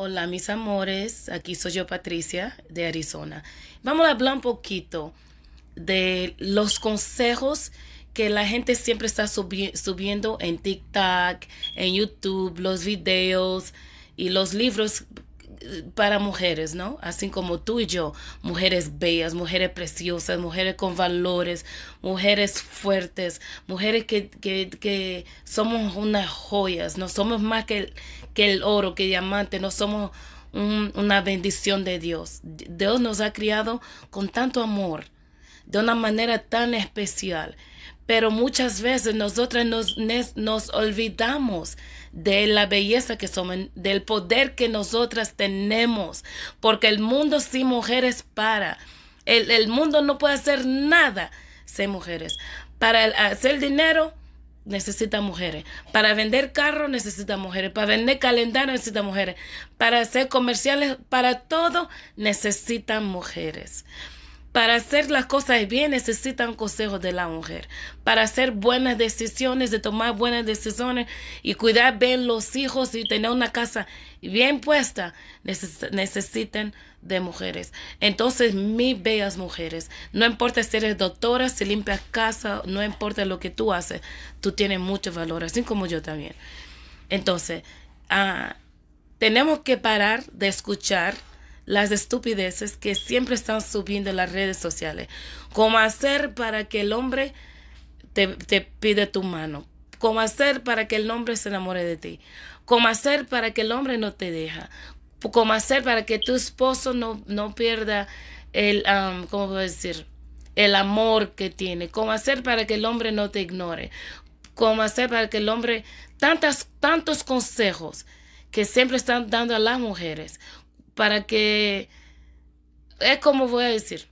Hola mis amores, aquí soy yo Patricia de Arizona. Vamos a hablar un poquito de los consejos que la gente siempre está subiendo en TikTok, en YouTube, los videos y los libros para mujeres, ¿no? Así como tú y yo, mujeres bellas, mujeres preciosas, mujeres con valores, mujeres fuertes, mujeres que, somos unas joyas, no somos más que el, que el oro, que diamante, no somos una bendición de Dios. Dios nos ha criado con tanto amor, de una manera tan especial. Pero muchas veces nosotras nos, olvidamos de la belleza que somos, del poder que nosotras tenemos, porque el mundo sin mujeres para. El, el mundo no puede hacer nada sin mujeres. Para hacer dinero, necesita mujeres. Para vender carros necesita mujeres. Para vender calendario necesita mujeres. Para hacer comerciales, para todo necesitan mujeres. Para hacer las cosas bien necesitan consejos de la mujer. Para hacer buenas decisiones, de tomar buenas decisiones y cuidar bien los hijos y tener una casa bien puesta, necesitan de mujeres. Entonces, mis bellas mujeres, no importa si eres doctora, si limpias casa, no importa lo que tú haces, tú tienes mucho valor, así como yo también. Entonces, ah, tenemos que parar de escuchar las estupideces que siempre están subiendo en las redes sociales. Cómo hacer para que el hombre te, pida tu mano. Cómo hacer para que el hombre se enamore de ti. Cómo hacer para que el hombre no te deja. Cómo hacer para que tu esposo no, no pierda el, um, ¿cómo decir? El amor que tiene. Cómo hacer para que el hombre no te ignore. Cómo hacer para que el hombre... Tantas, tantos consejos que siempre están dando a las mujeres para que, es como voy a decir,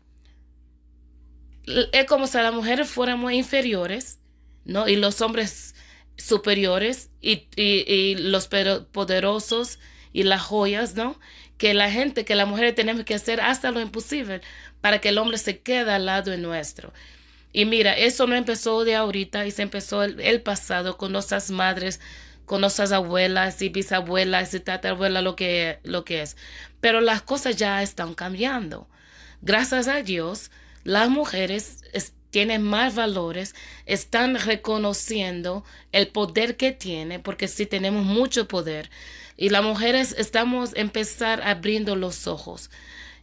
es como si las mujeres fuéramos inferiores, ¿no? Y los hombres superiores y, los poderosos y las joyas, ¿no? Que la gente, que las mujeres tenemos que hacer hasta lo imposible para que el hombre se quede al lado de nuestro. Y mira, eso no empezó de ahorita y se empezó el pasado con nuestras madres, con nuestras abuelas y bisabuelas y tatarabuelas, lo que, lo que es. Pero las cosas ya están cambiando. Gracias a Dios, las mujeres tienen más valores, están reconociendo el poder que tienen, porque sí tenemos mucho poder. Y las mujeres estamos empezar abriendo los ojos.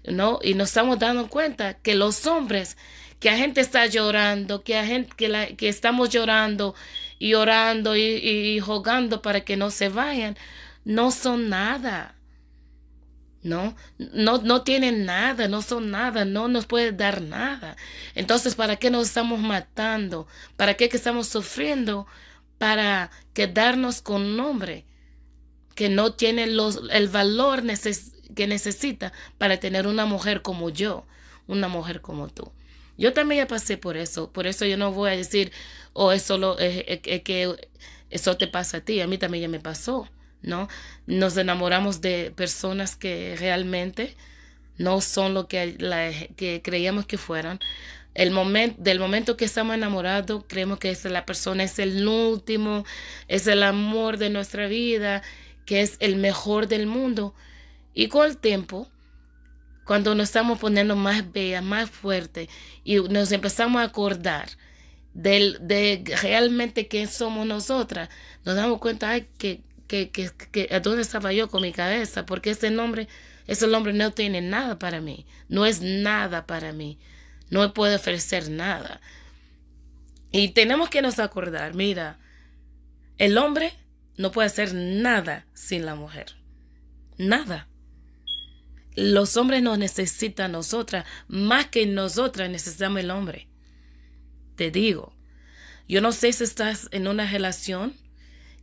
¿no? Y nos estamos dando cuenta que los hombres, que la gente está llorando, que, la gente, que, estamos llorando y orando y, jugando para que no se vayan, no son nada. No, no, no tienen nada, no son nada, no nos puede dar nada. Entonces, ¿para qué nos estamos matando? ¿Para qué que estamos sufriendo? Para quedarnos con un hombre que no tiene los, el valor necesario que necesita para tener una mujer como yo, una mujer como tú. Yo también ya pasé por eso, por eso yo no voy a decir, oh, eso lo, que eso te pasa a ti, a mí también ya me pasó, ¿no? Nos enamoramos de personas que realmente no son lo que, que creíamos que fueran. El momento, del momento que estamos enamorados, creemos que esa es la persona, es el último, es el amor de nuestra vida, que es el mejor del mundo. Y con el tiempo, cuando nos estamos poniendo más bellas, más fuertes y nos empezamos a acordar de realmente quién somos nosotras, nos damos cuenta ay, que, a dónde estaba yo con mi cabeza, porque ese nombre, ese nombre no tiene nada para mí, no es nada para mí, no puede ofrecer nada. Y tenemos que nos acordar, mira, el hombre no puede hacer nada sin la mujer, nada los hombres nos necesitan a nosotras más que nosotras necesitamos el hombre. Te digo, yo no sé si estás en una relación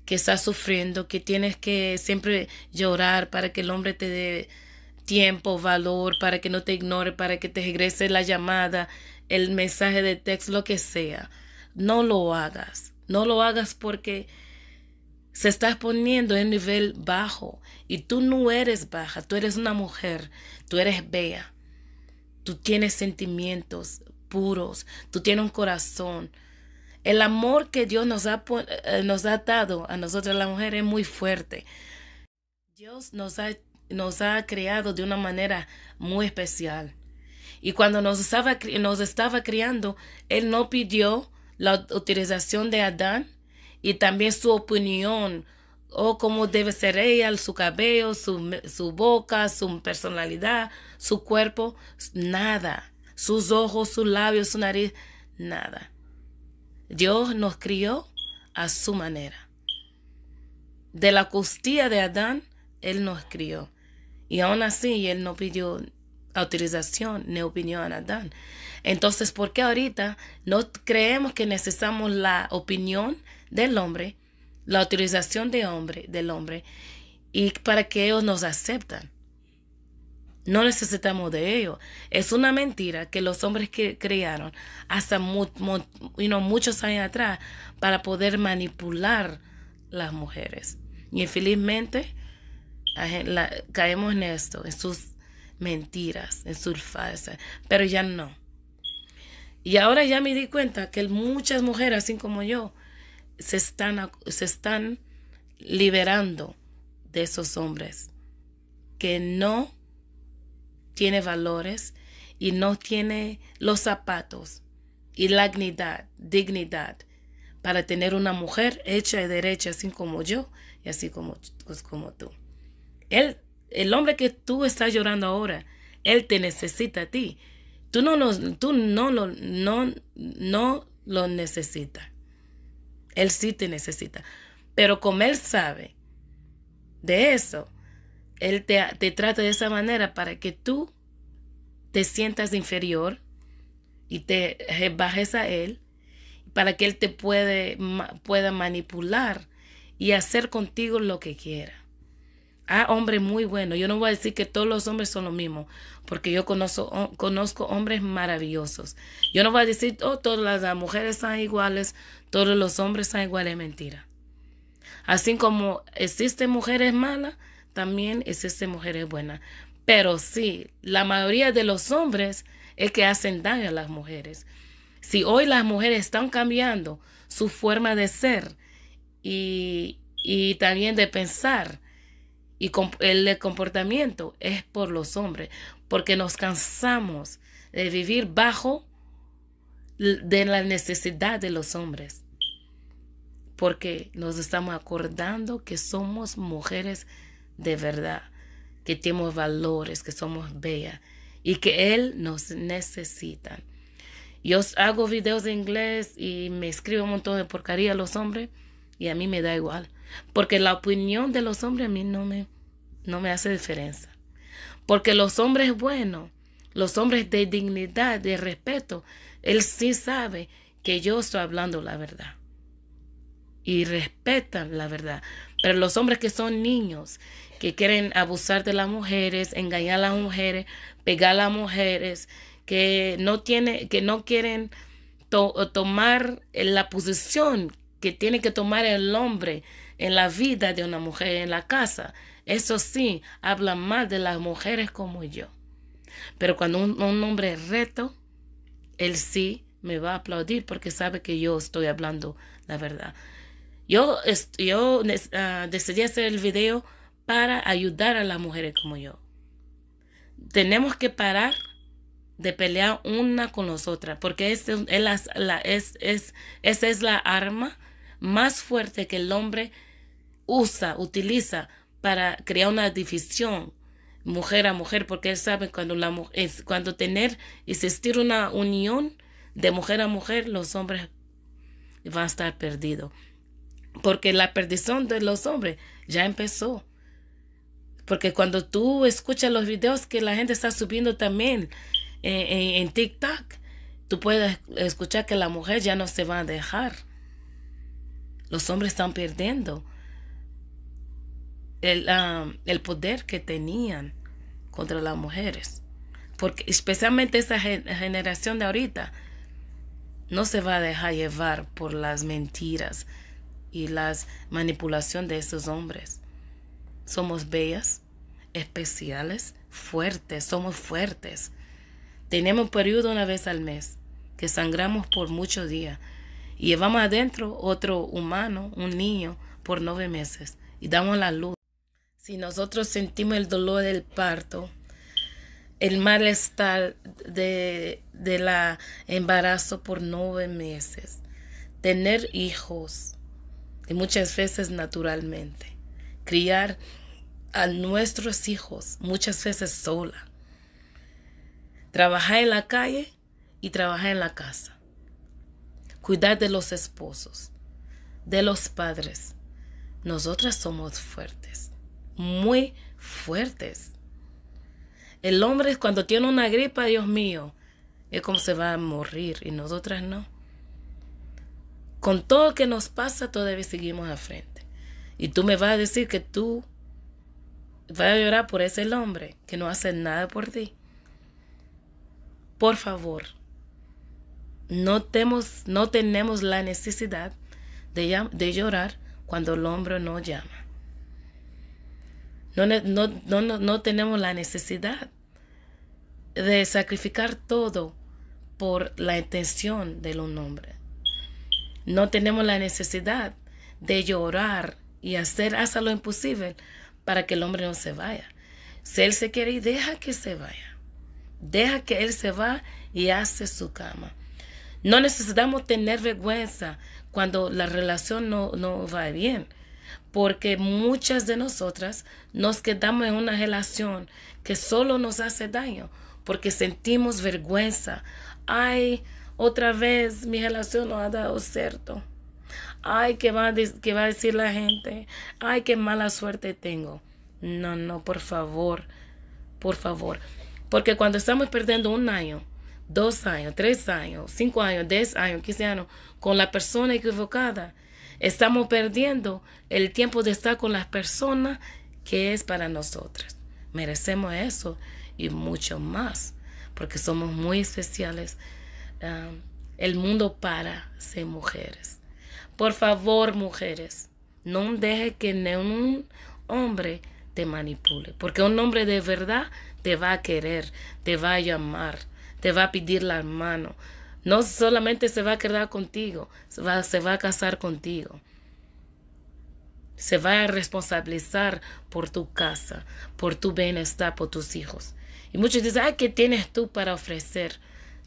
que estás sufriendo, que tienes que siempre llorar para que el hombre te dé tiempo, valor, para que no te ignore, para que te regrese la llamada, el mensaje de texto, lo que sea. No lo hagas. No lo hagas porque se está poniendo en nivel bajo y tú no eres baja, tú eres una mujer, tú eres bella, tú tienes sentimientos puros, tú tienes un corazón. El amor que Dios nos ha, eh, nos ha dado a nosotros las mujeres es muy fuerte. Dios nos ha, nos ha creado de una manera muy especial. Y cuando nos estaba, nos estaba criando, Él no pidió la utilización de Adán y también su opinión o cómo debe ser ella, su cabello, su, su boca, su personalidad, su cuerpo, nada. Sus ojos, sus labios, su nariz, nada. Dios nos crió a su manera. De la costilla de Adán, Él nos crió. Y aún así, Él no pidió autorización ni opinión a Adán. Entonces, ¿por qué ahorita no creemos que necesitamos la opinión del hombre, la autorización de hombre, del hombre, y para que ellos nos aceptan? No necesitamos de ellos. Es una mentira que los hombres crearon hasta muchos años atrás para poder manipular las mujeres. Y infelizmente caemos en esto, en sus mentiras, en sus falsas. Pero ya no. Y ahora ya me di cuenta que muchas mujeres, así como yo, se están, se están liberando de esos hombres que no tiene valores y no tiene los zapatos y la dignidad, para tener una mujer hecha y derecha, así como yo y así como, pues, como tú. el hombre que tú estás llorando ahora, él te necesita a ti. Tú no lo, no no, no lo necesitas. Él sí te necesita. Pero como Él sabe de eso, Él te, trata de esa manera para que tú te sientas inferior y te bajes a Él para que Él te puede, pueda manipular y hacer contigo lo que quiera. Hay ah, hombre muy bueno. Yo no voy a decir que todos los hombres son lo mismo, porque yo conozco, oh, conozco hombres maravillosos. Yo no voy a decir, oh, todas las mujeres son iguales, todos los hombres son iguales. Mentira. Así como existen mujeres malas, también existen mujeres buenas. Pero sí, la mayoría de los hombres es que hacen daño a las mujeres. Si hoy las mujeres están cambiando su forma de ser y, y también de pensar, y el comportamiento es por los hombres, porque nos cansamos de vivir bajo de la necesidad de los hombres, porque nos estamos acordando que somos mujeres de verdad, que tenemos valores, que somos bella y que Él nos necesita. Yo hago videos de inglés y me escribo un montón de porcaría a los hombres y a mí me da igual, porque la opinión de los hombres a mí no me, no me hace diferencia. Porque los hombres buenos, los hombres de dignidad, de respeto, él sí sabe que yo estoy hablando la verdad. Y respetan la verdad. Pero los hombres que son niños, que quieren abusar de las mujeres, engañar a las mujeres, pegar a las mujeres, que no, tiene, que no quieren tomar la posición que tiene que tomar el hombre en la vida de una mujer en la casa. Eso sí, habla más de las mujeres como yo. Pero cuando un, hombre reto, él sí me va a aplaudir porque sabe que yo estoy hablando la verdad. Yo, yo ah, decidí hacer el video para ayudar a las mujeres como yo. Tenemos que parar de pelear una con las otra. porque es, la, es, es, esa es la arma más fuerte que el hombre usa, utiliza para crear una división mujer a mujer, porque él sabe cuando, la, es, cuando tener existir una unión de mujer a mujer, los hombres van a estar perdidos. Porque la perdición de los hombres ya empezó. Porque cuando tú escuchas los videos que la gente está subiendo también en, eh, en, en TikTok, tú puedes escuchar que la mujer ya no se va a dejar los hombres están perdiendo el, poder que tenían contra las mujeres. Porque especialmente esa generación de ahorita no se va a dejar llevar por las mentiras y la manipulación de esos hombres. Somos bellas, especiales, fuertes, somos fuertes. Tenemos un periodo una vez al mes que sangramos por muchos días y llevamos adentro otro humano, un niño, por nueve meses y damos la luz. Si nosotros sentimos el dolor del parto, el malestar de, de la embarazo por nueve meses, tener hijos, y muchas veces naturalmente, criar a nuestros hijos, muchas veces sola, trabajar en la calle y trabajar en la casa cuidar de los esposos, de los padres. Nosotras somos fuertes, muy fuertes. El hombre cuando tiene una gripa, Dios mío, es como se va a morir y nosotras no. Con todo lo que nos pasa, todavía seguimos a frente. Y tú me vas a decir que tú vas a llorar por ese hombre que no hace nada por ti. Por favor, no, tenemos la necesidad de, llorar cuando el hombre no llama. No, tenemos la necesidad de sacrificar todo por la intención de un hombre. No tenemos la necesidad de llorar y hacer hasta lo imposible para que el hombre no se vaya. Si él se quiere ir, deja que se vaya. Deja que él se va y hace su cama. No necesitamos tener vergüenza cuando la relación no, va bien, porque muchas de nosotras nos quedamos en una relación que solo nos hace daño, porque sentimos vergüenza. Ay, otra vez mi relación no ha dado cierto. Ay, ¿qué va, a va a decir la gente? Ay, qué mala suerte tengo. No, no, por favor, por favor. Porque cuando estamos perdiendo un año, dos años, tres años, cinco años, diez años, quince años con la persona equivocada. Estamos perdiendo el tiempo de estar con las personas que es para nosotras. Merecemos eso y mucho más, porque somos muy especiales. Um, el mundo para ser mujeres. Por favor, mujeres, no deje que ningún hombre te manipule, porque un hombre de verdad te va a querer, te va a llamar te va a pedir la mano. No solamente se va a quedar contigo, se va, a casar contigo. Se va a responsabilizar por tu casa, por tu bienestar, por tus hijos. Y muchos dicen, ¿qué tienes tú para ofrecer?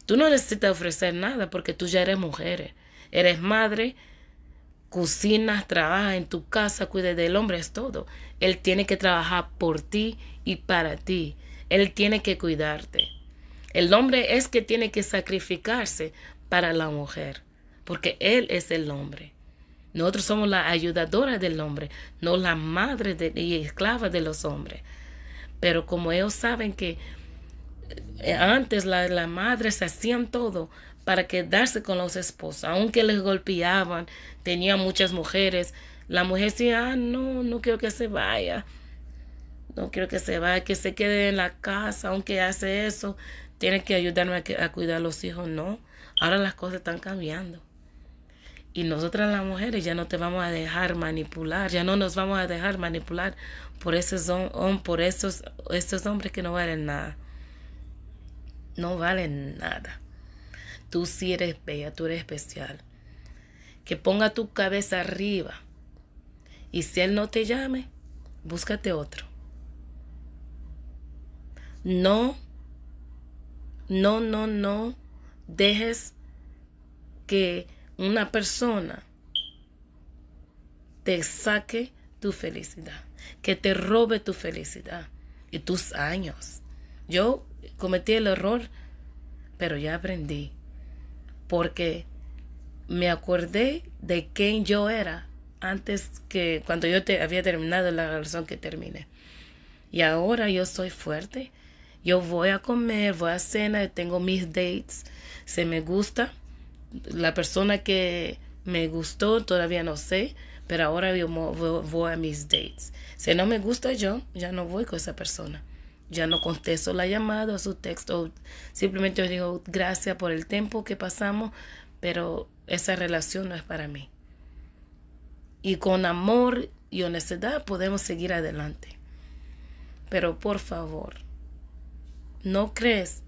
Tú no necesitas ofrecer nada porque tú ya eres mujer, eres madre, cocinas, trabajas en tu casa, cuidas del hombre, es todo. Él tiene que trabajar por ti y para ti. Él tiene que cuidarte. El hombre es que tiene que sacrificarse para la mujer, porque él es el hombre. Nosotros somos la ayudadora del hombre, no la madre y esclava de los hombres. Pero como ellos saben que eh, antes las madres hacían todo para quedarse con los esposos, aunque les golpeaban, tenían muchas mujeres, la mujer decía, ah, no, no quiero que se vaya, no quiero que se vaya, que se quede en la casa, aunque hace eso, ¿Tienes que ayudarme a, cuidar a los hijos. No, ahora las cosas están cambiando. Y nosotras las mujeres ya no te vamos a dejar manipular, ya no nos vamos a dejar manipular por esos, esos hombres que no valen nada. No valen nada. Tú sí eres bella, tú eres especial. Que ponga tu cabeza arriba. Y si él no te llame, búscate otro. No no, no, no dejes que una persona te saque tu felicidad, que te robe tu felicidad y tus años. Yo cometí el error, pero ya aprendí, porque me acordé de quién yo era antes que cuando yo te, había terminado la relación que terminé. Y ahora yo soy fuerte, yo voy a comer, voy a cena, tengo mis dates. Se me gusta. La persona que me gustó todavía no sé, pero ahora yo voy a mis dates. Si no me gusta yo, ya no voy con esa persona. Ya no contesto la llamada o su texto. Simplemente os digo gracias por el tiempo que pasamos, pero esa relación no es para mí. Y con amor y honestidad podemos seguir adelante. Pero por favor, no crees.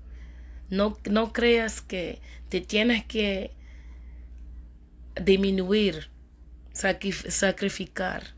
No, creas que te tienes que disminuir, sacrificar.